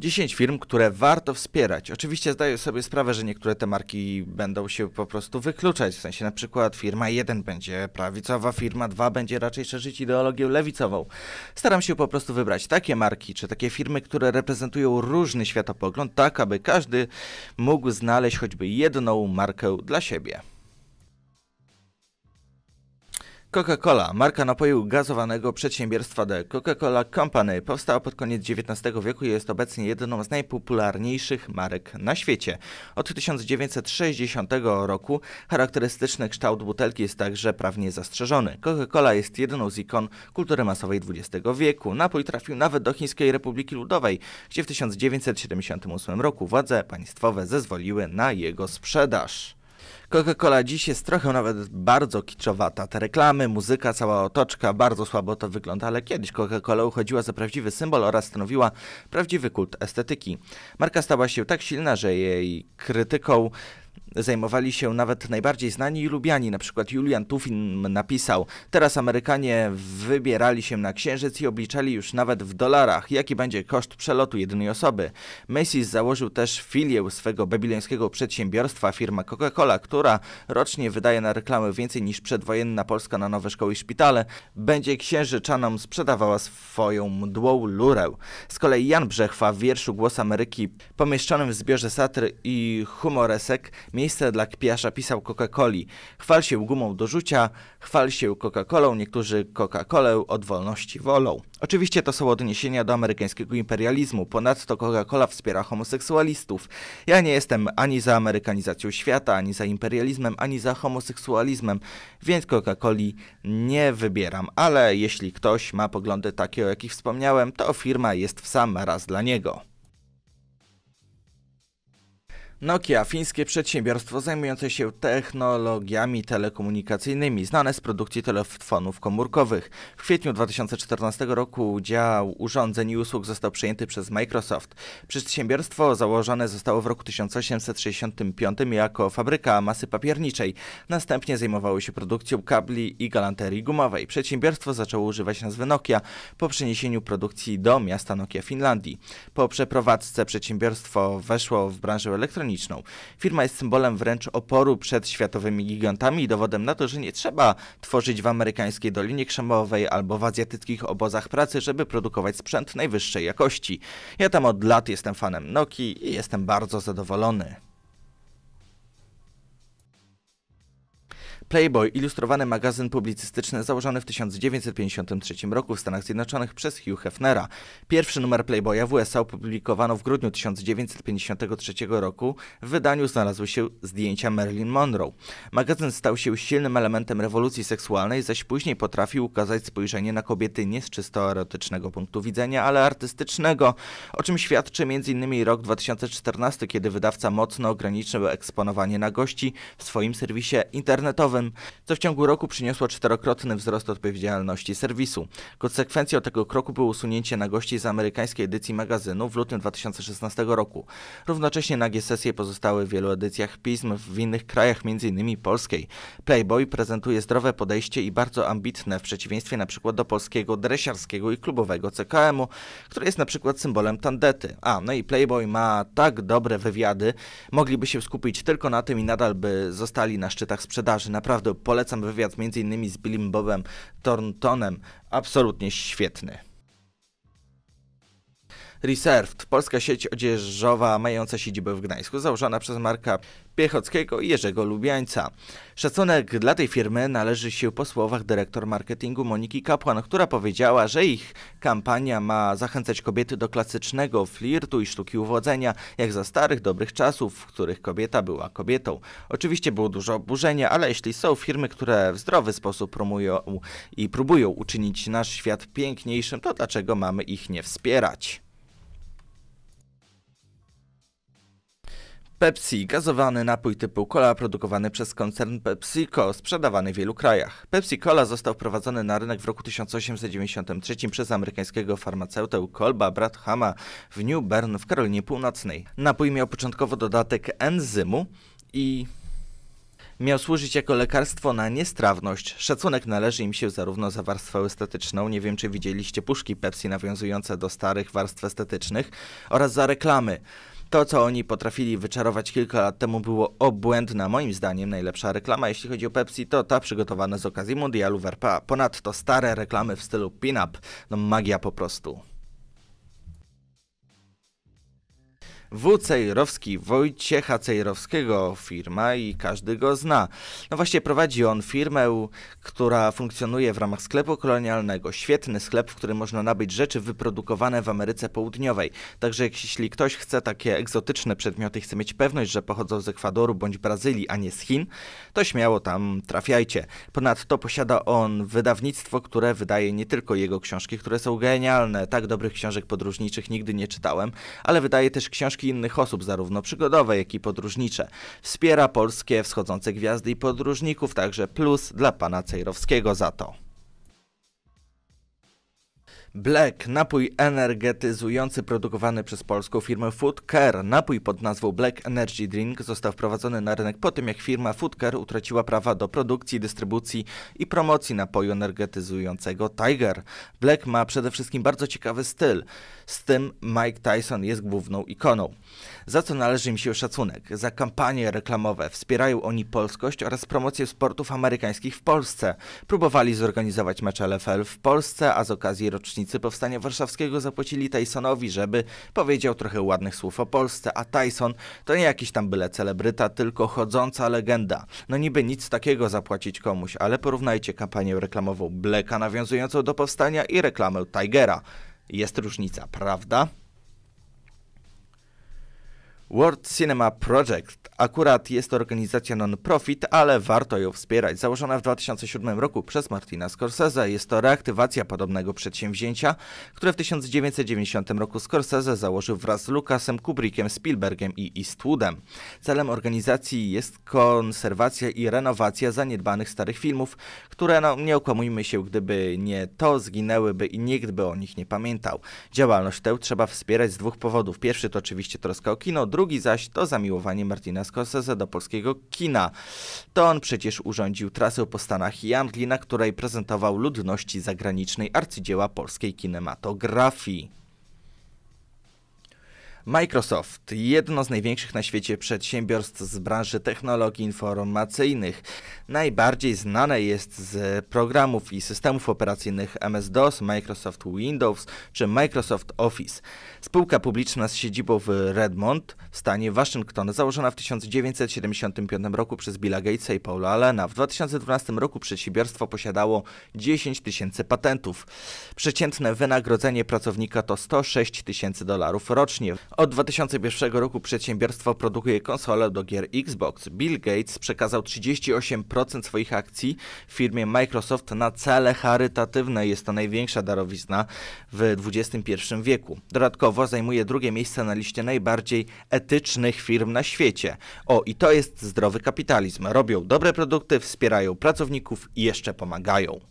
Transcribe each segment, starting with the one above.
10 firm, które warto wspierać. Oczywiście zdaję sobie sprawę, że niektóre te marki będą się po prostu wykluczać. W sensie na przykład firma 1 będzie prawicowa, firma 2 będzie raczej szerzyć ideologię lewicową. Staram się po prostu wybrać takie marki, czy takie firmy, które reprezentują różny światopogląd, tak aby każdy mógł znaleźć choćby jedną markę dla siebie. Coca-Cola, marka napoju gazowanego przedsiębiorstwa The Coca-Cola Company, powstała pod koniec XIX wieku i jest obecnie jedną z najpopularniejszych marek na świecie. Od 1960 roku charakterystyczny kształt butelki jest także prawnie zastrzeżony. Coca-Cola jest jedną z ikon kultury masowej XX wieku. Napój trafił nawet do Chińskiej Republiki Ludowej, gdzie w 1978 roku władze państwowe zezwoliły na jego sprzedaż. Coca-Cola dziś jest trochę nawet bardzo kiczowata. Te reklamy, muzyka, cała otoczka, bardzo słabo to wygląda, ale kiedyś Coca-Cola uchodziła za prawdziwy symbol oraz stanowiła prawdziwy kult estetyki. Marka stała się tak silna, że jej krytyką zajmowali się nawet najbardziej znani i lubiani. Na przykład Julian Tufin napisał: Teraz Amerykanie wybierali się na księżyc i obliczali już nawet w dolarach, jaki będzie koszt przelotu jednej osoby. Macy's założył też filię swego babilońskiego przedsiębiorstwa, firma Coca-Cola, która rocznie wydaje na reklamy więcej niż przedwojenna Polska na nowe szkoły i szpitale, będzie księżyczanom sprzedawała swoją mdłą lurę. Z kolei Jan Brzechwa w wierszu Głos Ameryki, pomieszczonym w zbiorze satry i humoresek, Miejsce dla kpiasza pisał Coca-Coli. Chwal się gumą do rzucia, chwal się Coca-Colą, niektórzy Coca-Colę od wolności wolą. Oczywiście to są odniesienia do amerykańskiego imperializmu. Ponadto Coca-Cola wspiera homoseksualistów. Ja nie jestem ani za amerykanizacją świata, ani za imperializmem, ani za homoseksualizmem, więc Coca-Coli nie wybieram. Ale jeśli ktoś ma poglądy takie, o jakich wspomniałem, to firma jest w sam raz dla niego. Nokia, fińskie przedsiębiorstwo zajmujące się technologiami telekomunikacyjnymi, znane z produkcji telefonów komórkowych. W kwietniu 2014 roku dział urządzeń i usług został przejęty przez Microsoft. Przedsiębiorstwo założone zostało w roku 1865 jako fabryka masy papierniczej. Następnie zajmowało się produkcją kabli i galanterii gumowej. Przedsiębiorstwo zaczęło używać nazwy Nokia po przeniesieniu produkcji do miasta Nokia Finlandii. Po przeprowadzce przedsiębiorstwo weszło w branżę elektroniczną Firma jest symbolem wręcz oporu przed światowymi gigantami i dowodem na to, że nie trzeba tworzyć w amerykańskiej Dolinie Krzemowej albo w azjatyckich obozach pracy, żeby produkować sprzęt najwyższej jakości. Ja tam od lat jestem fanem Nokii i jestem bardzo zadowolony. Playboy, ilustrowany magazyn publicystyczny założony w 1953 roku w Stanach Zjednoczonych przez Hugh Hefnera. Pierwszy numer Playboya w USA opublikowano w grudniu 1953 roku. W wydaniu znalazły się zdjęcia Marilyn Monroe. Magazyn stał się silnym elementem rewolucji seksualnej, zaś później potrafił ukazać spojrzenie na kobiety nie z czysto erotycznego punktu widzenia, ale artystycznego, o czym świadczy m.in. rok 2014, kiedy wydawca mocno ograniczył eksponowanie na gości w swoim serwisie internetowym co w ciągu roku przyniosło czterokrotny wzrost odpowiedzialności serwisu. Konsekwencją tego kroku było usunięcie na gości z amerykańskiej edycji magazynu w lutym 2016 roku. Równocześnie nagie sesje pozostały w wielu edycjach pism w innych krajach, m.in. polskiej. Playboy prezentuje zdrowe podejście i bardzo ambitne, w przeciwieństwie np. do polskiego dresiarskiego i klubowego CKM-u, który jest np. symbolem tandety. A, no i Playboy ma tak dobre wywiady, mogliby się skupić tylko na tym i nadal by zostali na szczytach sprzedaży. Naprawdę Naprawdę polecam wywiad między innymi z Billim Bobem Thorntonem. Absolutnie świetny. Reserved, polska sieć odzieżowa mająca siedzibę w Gdańsku, założona przez Marka Piechockiego i Jerzego Lubiańca. Szacunek dla tej firmy należy się po słowach dyrektor marketingu Moniki Kapłan, która powiedziała, że ich kampania ma zachęcać kobiety do klasycznego flirtu i sztuki uwodzenia, jak za starych, dobrych czasów, w których kobieta była kobietą. Oczywiście było dużo oburzenia, ale jeśli są firmy, które w zdrowy sposób promują i próbują uczynić nasz świat piękniejszym, to dlaczego mamy ich nie wspierać? Pepsi, gazowany napój typu cola produkowany przez koncern PepsiCo, sprzedawany w wielu krajach. Pepsi Cola został wprowadzony na rynek w roku 1893 przez amerykańskiego farmaceutę Kolba Bradhama w New Bern w Karolinie Północnej. Napój miał początkowo dodatek enzymu i miał służyć jako lekarstwo na niestrawność. Szacunek należy im się zarówno za warstwę estetyczną, nie wiem czy widzieliście puszki Pepsi nawiązujące do starych warstw estetycznych, oraz za reklamy. To, co oni potrafili wyczarować kilka lat temu, było obłędna. Moim zdaniem najlepsza reklama, jeśli chodzi o Pepsi, to ta przygotowana z okazji mundialu w RPA. Ponadto stare reklamy w stylu pin-up, no magia po prostu. W. Cejrowski, Wojciecha Cejrowskiego firma i każdy go zna. No właśnie prowadzi on firmę, która funkcjonuje w ramach sklepu kolonialnego. Świetny sklep, w którym można nabyć rzeczy wyprodukowane w Ameryce Południowej. Także jeśli ktoś chce takie egzotyczne przedmioty i chce mieć pewność, że pochodzą z Ekwadoru bądź Brazylii, a nie z Chin, to śmiało tam trafiajcie. Ponadto posiada on wydawnictwo, które wydaje nie tylko jego książki, które są genialne, tak dobrych książek podróżniczych nigdy nie czytałem, ale wydaje też książki, książki innych osób, zarówno przygodowe, jak i podróżnicze. Wspiera polskie wschodzące gwiazdy i podróżników, także plus dla pana Cejrowskiego za to. Black, napój energetyzujący produkowany przez polską firmę Food Care. Napój pod nazwą Black Energy Drink został wprowadzony na rynek po tym, jak firma Food Care utraciła prawa do produkcji, dystrybucji i promocji napoju energetyzującego Tiger. Black ma przede wszystkim bardzo ciekawy styl. Z tym Mike Tyson jest główną ikoną. Za co należy im się szacunek? Za kampanie reklamowe. Wspierają oni polskość oraz promocję sportów amerykańskich w Polsce. Próbowali zorganizować mecze LFL w Polsce, a z okazji rocznicy uczestnicy Powstania Warszawskiego zapłacili Tysonowi, żeby powiedział trochę ładnych słów o Polsce, a Tyson to nie jakiś tam byle celebryta, tylko chodząca legenda. No niby nic takiego zapłacić komuś, ale porównajcie kampanię reklamową Blacka nawiązującą do Powstania i reklamę Tigera. Jest różnica, prawda? World Cinema Project. Akurat jest to organizacja non-profit, ale warto ją wspierać. Założona w 2007 roku przez Martina Scorsese, jest to reaktywacja podobnego przedsięwzięcia, które w 1990 roku Scorsese założył wraz z Lucasem, Kubrickiem, Spielbergiem i Eastwoodem. Celem organizacji jest konserwacja i renowacja zaniedbanych starych filmów, które, no nie okłamujmy się, gdyby nie to, zginęłyby i nikt by o nich nie pamiętał. Działalność tę trzeba wspierać z dwóch powodów. Pierwszy to oczywiście troska o kino, drugi drugi zaś to zamiłowanie Martina Scorsese do polskiego kina. To on przecież urządził trasę po Stanach i Anglii, na której prezentował ludności zagranicznej arcydzieła polskiej kinematografii. Microsoft, jedno z największych na świecie przedsiębiorstw z branży technologii informacyjnych, najbardziej znane jest z programów i systemów operacyjnych MS-DOS, Microsoft Windows czy Microsoft Office. Spółka publiczna z siedzibą w Redmond w stanie Waszyngton, założona w 1975 roku przez Billa Gatesa i Paula Allena. W 2012 roku przedsiębiorstwo posiadało 10 tysięcy patentów. Przeciętne wynagrodzenie pracownika to 106 tysięcy dolarów rocznie. Od 2001 roku przedsiębiorstwo produkuje konsolę do gier Xbox. Bill Gates przekazał 38% swoich akcji firmie Microsoft na cele charytatywne. Jest to największa darowizna w XXI wieku. Dodatkowo zajmuje drugie miejsce na liście najbardziej etycznych firm na świecie. O, i to jest zdrowy kapitalizm. Robią dobre produkty, wspierają pracowników i jeszcze pomagają.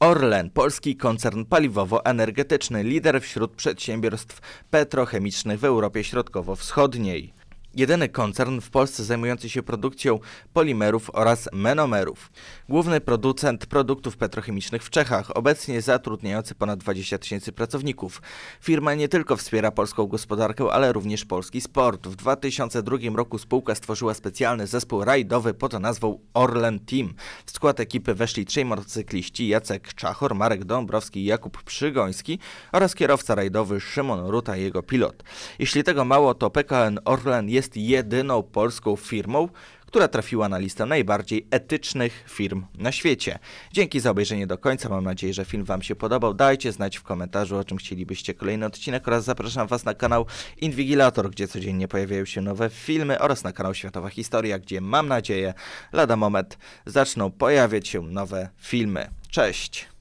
Orlen, polski koncern paliwowo-energetyczny, lider wśród przedsiębiorstw petrochemicznych w Europie Środkowo-Wschodniej. Jedyny koncern w Polsce zajmujący się produkcją polimerów oraz menomerów. Główny producent produktów petrochemicznych w Czechach, obecnie zatrudniający ponad 20 tysięcy pracowników. Firma nie tylko wspiera polską gospodarkę, ale również polski sport. W 2002 roku spółka stworzyła specjalny zespół rajdowy pod nazwą Orlen Team. W skład ekipy weszli trzej motocykliści Jacek Czachor, Marek Dąbrowski i Jakub Przygoński oraz kierowca rajdowy Szymon Ruta i jego pilot. Jeśli tego mało, to PKN Orlen jest jest jedyną polską firmą, która trafiła na listę najbardziej etycznych firm na świecie. Dzięki za obejrzenie do końca. Mam nadzieję, że film Wam się podobał. Dajcie znać w komentarzu, o czym chcielibyście kolejny odcinek oraz zapraszam Was na kanał Invigilator, gdzie codziennie pojawiają się nowe filmy oraz na kanał Światowa Historia, gdzie mam nadzieję lada moment zaczną pojawiać się nowe filmy. Cześć!